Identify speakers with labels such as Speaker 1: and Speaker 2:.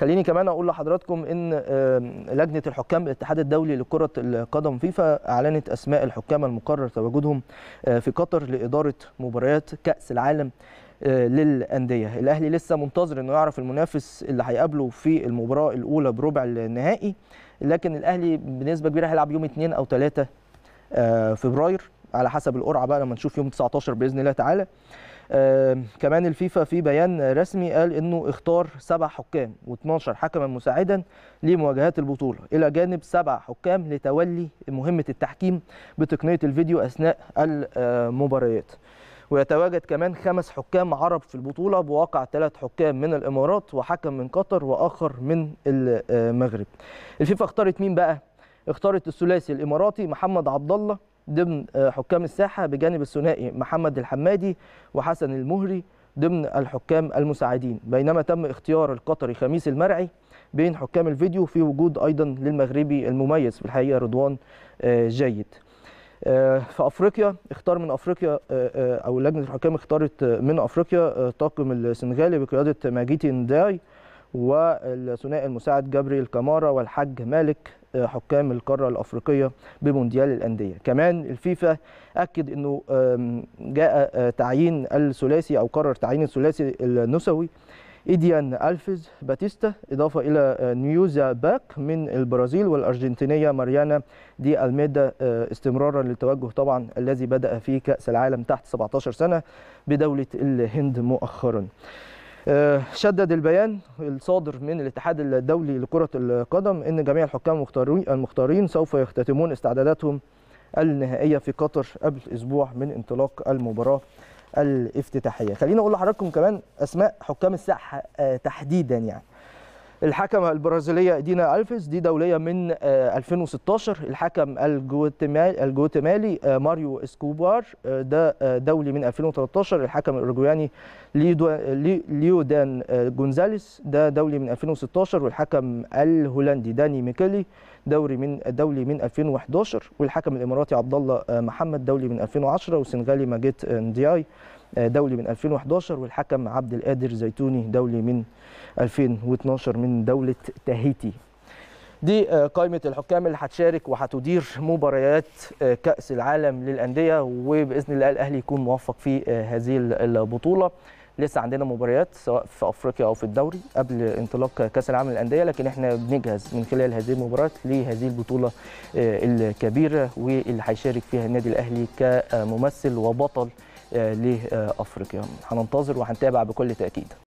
Speaker 1: خليني كمان اقول لحضراتكم ان لجنه الحكام الاتحاد الدولي لكره القدم فيفا اعلنت اسماء الحكام المقرر تواجدهم آه، في قطر لاداره مباريات كاس العالم آه، للانديه الاهلي لسه منتظر انه يعرف المنافس اللي هيقابله في المباراه الاولى بربع النهائي لكن الاهلي بنسبه كبيره هيلعب يوم 2 او 3 آه، فبراير على حسب القرعه بقى لما نشوف يوم 19 باذن الله تعالى آه كمان الفيفا في بيان رسمي قال انه اختار سبع حكام و12 حكما مساعدا لمواجهات البطوله الى جانب سبع حكام لتولي مهمه التحكيم بتقنيه الفيديو اثناء المباريات ويتواجد كمان خمس حكام عرب في البطوله بواقع ثلاث حكام من الامارات وحكم من قطر واخر من المغرب الفيفا اختارت مين بقى اختارت الثلاثي الاماراتي محمد عبد الله ضمن آه، حكام الساحه بجانب الثنائي محمد الحمادي وحسن المهري ضمن الحكام المساعدين بينما تم اختيار القطري خميس المرعي بين حكام الفيديو في وجود ايضا للمغربي المميز في الحقيقه رضوان آه، جيد آه، في افريقيا اختار من افريقيا او لجنه الحكام اختارت من افريقيا طاقم السنغالي بقياده ماجيتي نداي والثنائي المساعد جبريل كامارا والحاج مالك آه، حكام القاره الافريقيه بمونديال الانديه كمان الفيفا اكد انه جاء آه، تعيين الثلاثي او قرر تعيين الثلاثي النسوي إيديان ألفيز باتيستا إضافة إلى آه، نيوزا باك من البرازيل والأرجنتينية ماريانا دي ألميدا استمرارا للتوجه طبعا الذي بدأ فيه كأس العالم تحت 17 سنة بدولة الهند مؤخرا آه، شدد البيان الصادر من الاتحاد الدولي لكرة القدم أن جميع الحكام المختارين سوف يختتمون استعداداتهم النهائية في قطر قبل أسبوع من انطلاق المباراة الافتتاحية خليني أقول لحضراتكم كمان أسماء حكام الساحة آه، تحديدا يعني الحكمه البرازيليه دينا الفيز دي دوليه من 2016 آه، الحكم الجواتيمالي آه، ماريو اسكوبار آه، ده دولي من 2013 الحكم الاوروجواني ليودان جونزاليس ده دولي من 2016 والحكم الهولندي داني ميكيلي دوري من دولي من 2011 والحكم الاماراتي عبد الله محمد دولي من 2010 والسنغالي ماجيت اندياي آه، دولي من 2011 والحكم عبد القادر زيتوني دولي من 2012 من دوله تاهيتي دي آه، قائمة الحكام اللي هتشارك وهتدير مباريات آه، كأس العالم للأندية وبإذن الله الأهلي يكون موفق في هذه البطولة لسه عندنا مباريات سواء في افريقيا او في الدوري قبل انطلاق كاس العالم للانديه لكن احنا بنجهز من خلال هذه المباريات لهذه البطوله الكبيره واللي هيشارك فيها النادي الاهلي كممثل وبطل آه، لافريقيا آه، هننتظر وهنتابع بكل تاكيد